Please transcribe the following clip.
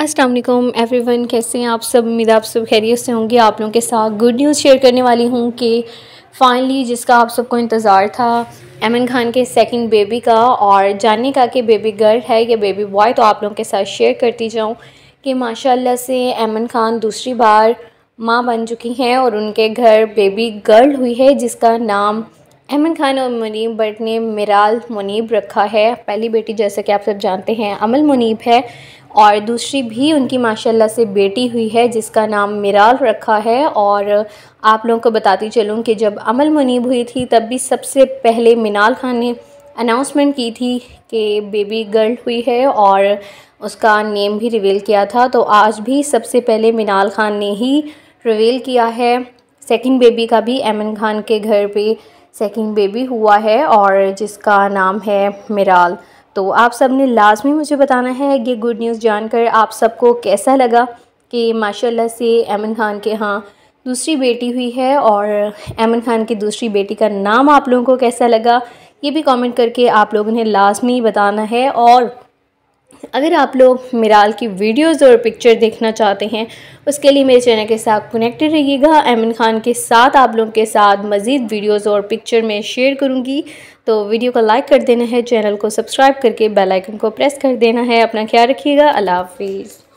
Aslam every one कैसे हैं आप सब उम्मीद आप सब खैरियत से होंगे आप लोगों के साथ गुड न्यूज़ शेयर करने वाली हूँ कि फ़ाइनली जिसका आप सबको इंतज़ार था एमन खान के सेकंड बेबी का और जानने का कि बेबी गर्ल है या बेबी बॉय तो आप लोगों के साथ शेयर करती जाऊँ कि माशाल्लाह से एमन खान दूसरी बार माँ बन चुकी हैं और उनके घर बेबी गर्ल हुई है जिसका नाम अहमद खान और मुनीब बट ने मिराल मुनीब रखा है पहली बेटी जैसा कि आप सब जानते हैं अमल मुनीब है और दूसरी भी उनकी माशाल्लाह से बेटी हुई है जिसका नाम मिराल रखा है और आप लोगों को बताती चलूँ कि जब अमल मुनीब हुई थी तब भी सबसे पहले मिनाल खान ने अनाउंसमेंट की थी कि बेबी गर्ल हुई है और उसका नेम भी रिवील किया था तो आज भी सबसे पहले मिनाल खान ने ही रिवील किया है सेकंड बेबी का भी एमन खान के घर पे सेकंड बेबी हुआ है और जिसका नाम है मिराल तो आप सब ने लाजमी मुझे बताना है ये गुड न्यूज़ जानकर आप सबको कैसा लगा कि माशाल्लाह से एमन खान के यहाँ दूसरी बेटी हुई है और एमन खान की दूसरी बेटी का नाम आप लोगों को कैसा लगा ये भी कमेंट करके आप लोगों ने लाजमी बताना है और अगर आप लोग मिराल की वीडियोस और पिक्चर देखना चाहते हैं उसके लिए मेरे चैनल के साथ कनेक्टेड रहिएगा अमिन खान के साथ आप लोगों के साथ मज़ीद वीडियोस और पिक्चर में शेयर करूँगी तो वीडियो को लाइक कर देना है चैनल को सब्सक्राइब करके बेलाइकन को प्रेस कर देना है अपना ख्याल रखिएगा अल्लाह हाफिज़